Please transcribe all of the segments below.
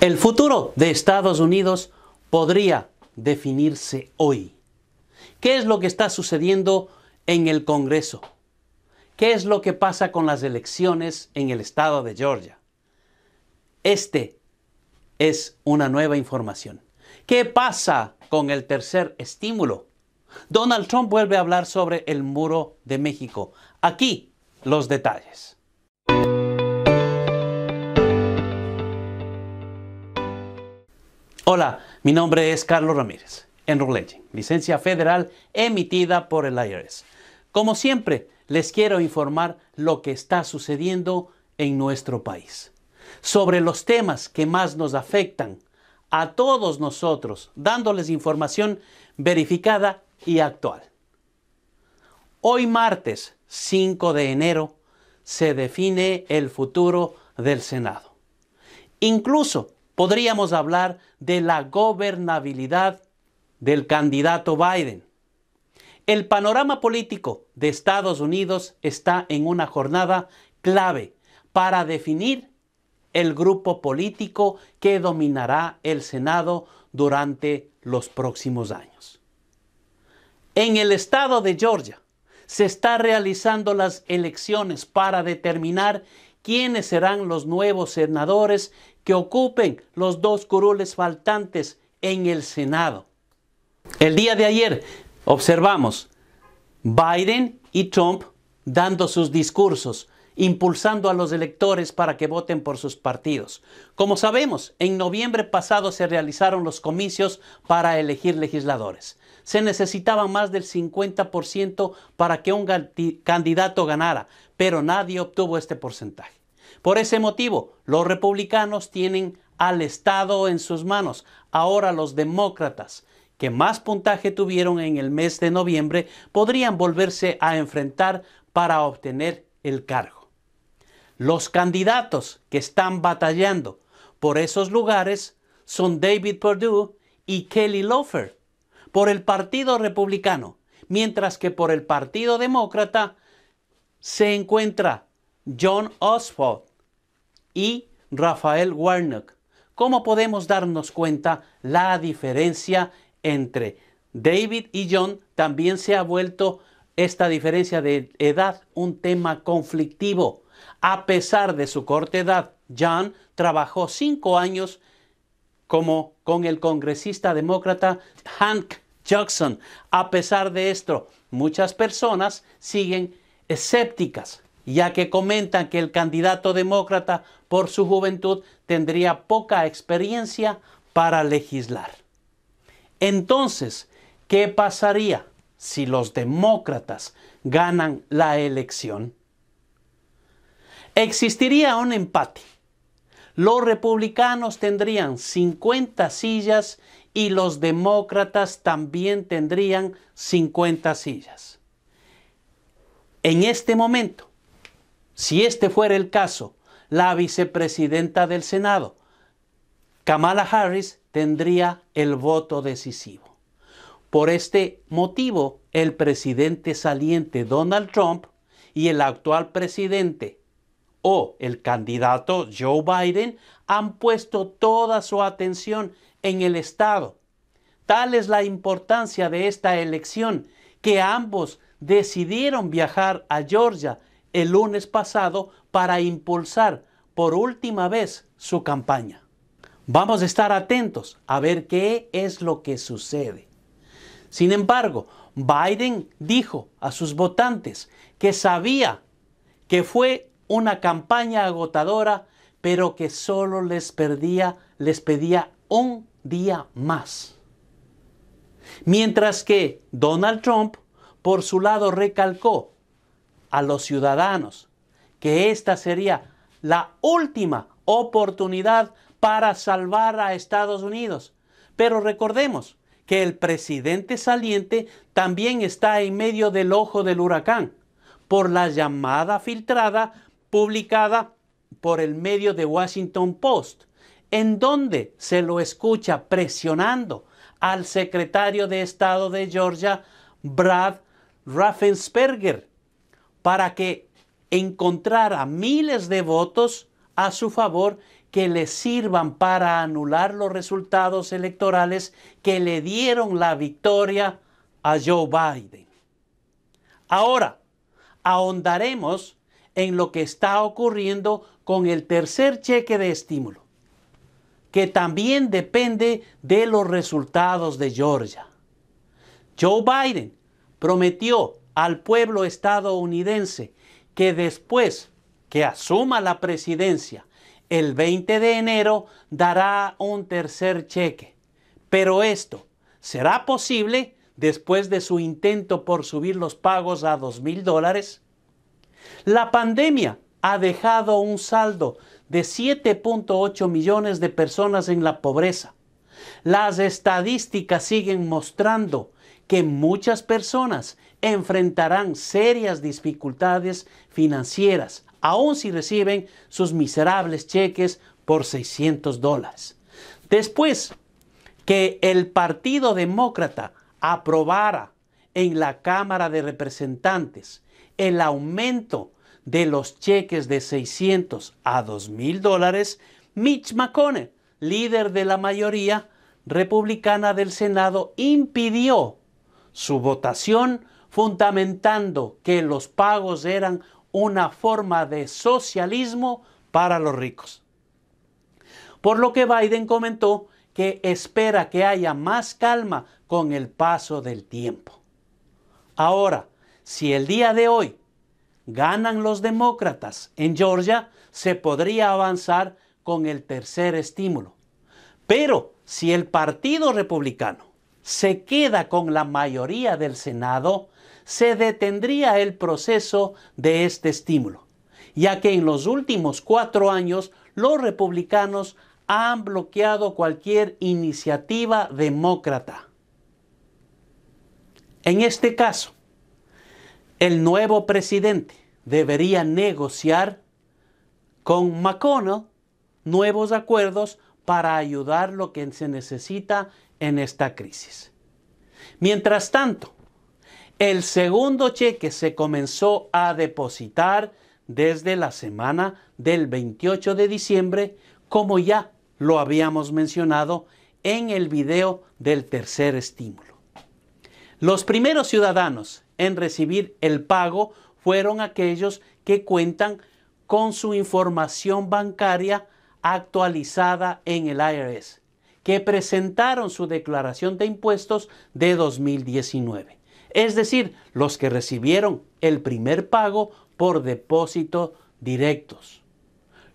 El futuro de Estados Unidos podría definirse hoy. ¿Qué es lo que está sucediendo en el Congreso? ¿Qué es lo que pasa con las elecciones en el estado de Georgia? Este es una nueva información. ¿Qué pasa con el tercer estímulo? Donald Trump vuelve a hablar sobre el muro de México. Aquí los detalles. Hola, mi nombre es Carlos Ramírez, en licencia federal emitida por el IRS. Como siempre, les quiero informar lo que está sucediendo en nuestro país, sobre los temas que más nos afectan a todos nosotros, dándoles información verificada y actual. Hoy martes 5 de enero se define el futuro del Senado. Incluso podríamos hablar de la gobernabilidad del candidato Biden. El panorama político de Estados Unidos está en una jornada clave para definir el grupo político que dominará el Senado durante los próximos años. En el estado de Georgia se están realizando las elecciones para determinar quiénes serán los nuevos senadores que ocupen los dos curules faltantes en el Senado. El día de ayer observamos Biden y Trump dando sus discursos, impulsando a los electores para que voten por sus partidos. Como sabemos, en noviembre pasado se realizaron los comicios para elegir legisladores. Se necesitaba más del 50% para que un candidato ganara, pero nadie obtuvo este porcentaje. Por ese motivo, los republicanos tienen al Estado en sus manos. Ahora los demócratas, que más puntaje tuvieron en el mes de noviembre, podrían volverse a enfrentar para obtener el cargo. Los candidatos que están batallando por esos lugares son David Perdue y Kelly Loeffler por el Partido Republicano, mientras que por el Partido Demócrata se encuentra John Oswald y Rafael Warnock. ¿Cómo podemos darnos cuenta la diferencia entre David y John? También se ha vuelto esta diferencia de edad un tema conflictivo. A pesar de su corta edad, John trabajó cinco años como con el congresista demócrata Hank Jackson. A pesar de esto, muchas personas siguen escépticas ya que comentan que el candidato demócrata por su juventud tendría poca experiencia para legislar. Entonces, ¿qué pasaría si los demócratas ganan la elección? Existiría un empate. Los republicanos tendrían 50 sillas y los demócratas también tendrían 50 sillas. En este momento, si este fuera el caso, la vicepresidenta del Senado, Kamala Harris, tendría el voto decisivo. Por este motivo, el presidente saliente Donald Trump y el actual presidente o el candidato Joe Biden han puesto toda su atención en el Estado. Tal es la importancia de esta elección que ambos decidieron viajar a Georgia el lunes pasado para impulsar por última vez su campaña. Vamos a estar atentos a ver qué es lo que sucede. Sin embargo, Biden dijo a sus votantes que sabía que fue una campaña agotadora, pero que solo les, perdía, les pedía un día más. Mientras que Donald Trump, por su lado, recalcó a los ciudadanos que esta sería la última oportunidad para salvar a Estados Unidos. Pero recordemos que el presidente saliente también está en medio del ojo del huracán por la llamada filtrada publicada por el medio de Washington Post, en donde se lo escucha presionando al secretario de Estado de Georgia, Brad Raffensperger, para que encontrara miles de votos a su favor que le sirvan para anular los resultados electorales que le dieron la victoria a Joe Biden. Ahora, ahondaremos en lo que está ocurriendo con el tercer cheque de estímulo, que también depende de los resultados de Georgia. Joe Biden prometió al pueblo estadounidense que después que asuma la presidencia el 20 de enero dará un tercer cheque. Pero esto será posible después de su intento por subir los pagos a 2 mil dólares. La pandemia ha dejado un saldo de 7.8 millones de personas en la pobreza. Las estadísticas siguen mostrando que muchas personas enfrentarán serias dificultades financieras, aun si reciben sus miserables cheques por 600 dólares. Después que el Partido Demócrata aprobara en la Cámara de Representantes el aumento de los cheques de 600 a 2.000 dólares, Mitch McConnell, líder de la mayoría republicana del Senado, impidió su votación fundamentando que los pagos eran una forma de socialismo para los ricos. Por lo que Biden comentó que espera que haya más calma con el paso del tiempo. Ahora, si el día de hoy ganan los demócratas en Georgia, se podría avanzar con el tercer estímulo. Pero si el Partido Republicano se queda con la mayoría del Senado, se detendría el proceso de este estímulo, ya que en los últimos cuatro años los republicanos han bloqueado cualquier iniciativa demócrata. En este caso, el nuevo presidente debería negociar con McConnell nuevos acuerdos para ayudar lo que se necesita en esta crisis. Mientras tanto, el segundo cheque se comenzó a depositar desde la semana del 28 de diciembre, como ya lo habíamos mencionado en el video del tercer estímulo. Los primeros ciudadanos en recibir el pago fueron aquellos que cuentan con su información bancaria actualizada en el IRS, que presentaron su declaración de impuestos de 2019 es decir, los que recibieron el primer pago por depósito directos.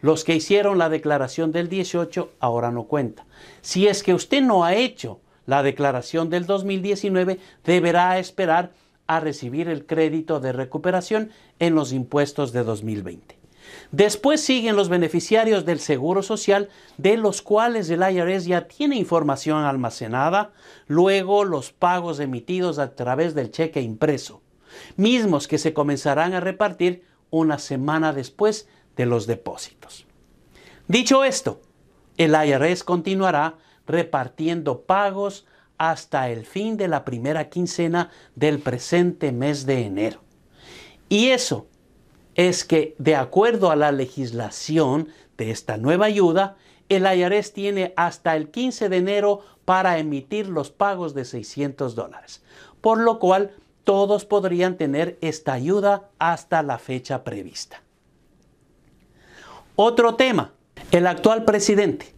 Los que hicieron la declaración del 18 ahora no cuenta. Si es que usted no ha hecho la declaración del 2019, deberá esperar a recibir el crédito de recuperación en los impuestos de 2020. Después siguen los beneficiarios del Seguro Social, de los cuales el IRS ya tiene información almacenada, luego los pagos emitidos a través del cheque impreso, mismos que se comenzarán a repartir una semana después de los depósitos. Dicho esto, el IRS continuará repartiendo pagos hasta el fin de la primera quincena del presente mes de enero. Y eso es que de acuerdo a la legislación de esta nueva ayuda, el IRS tiene hasta el 15 de enero para emitir los pagos de 600 dólares, por lo cual todos podrían tener esta ayuda hasta la fecha prevista. Otro tema, el actual presidente,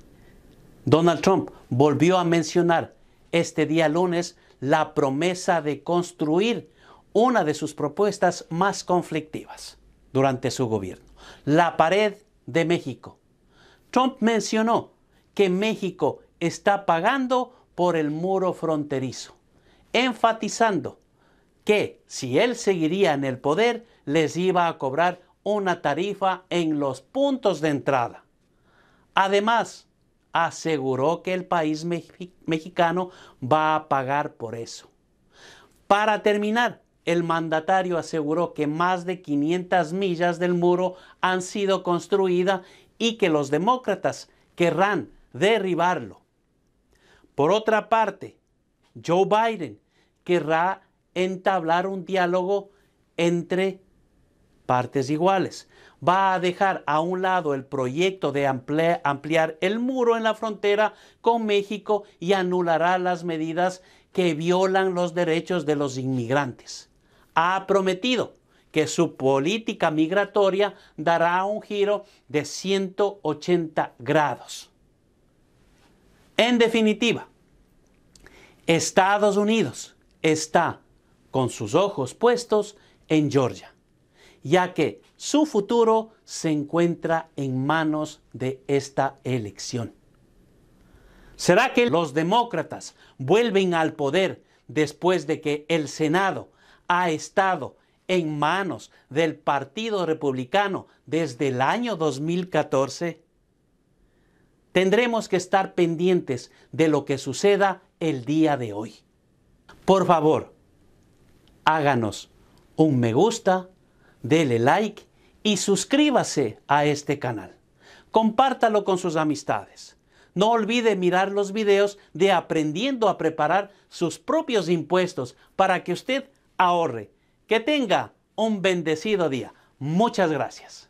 Donald Trump, volvió a mencionar este día lunes la promesa de construir una de sus propuestas más conflictivas durante su gobierno. La pared de México. Trump mencionó que México está pagando por el muro fronterizo, enfatizando que si él seguiría en el poder, les iba a cobrar una tarifa en los puntos de entrada. Además, aseguró que el país mexicano va a pagar por eso. Para terminar, el mandatario aseguró que más de 500 millas del muro han sido construidas y que los demócratas querrán derribarlo. Por otra parte, Joe Biden querrá entablar un diálogo entre partes iguales. Va a dejar a un lado el proyecto de ampliar, ampliar el muro en la frontera con México y anulará las medidas que violan los derechos de los inmigrantes ha prometido que su política migratoria dará un giro de 180 grados. En definitiva, Estados Unidos está con sus ojos puestos en Georgia, ya que su futuro se encuentra en manos de esta elección. ¿Será que los demócratas vuelven al poder después de que el Senado ha estado en manos del Partido Republicano desde el año 2014, tendremos que estar pendientes de lo que suceda el día de hoy. Por favor, háganos un me gusta, dele like y suscríbase a este canal. Compártalo con sus amistades. No olvide mirar los videos de aprendiendo a preparar sus propios impuestos para que usted ahorre. Que tenga un bendecido día. Muchas gracias.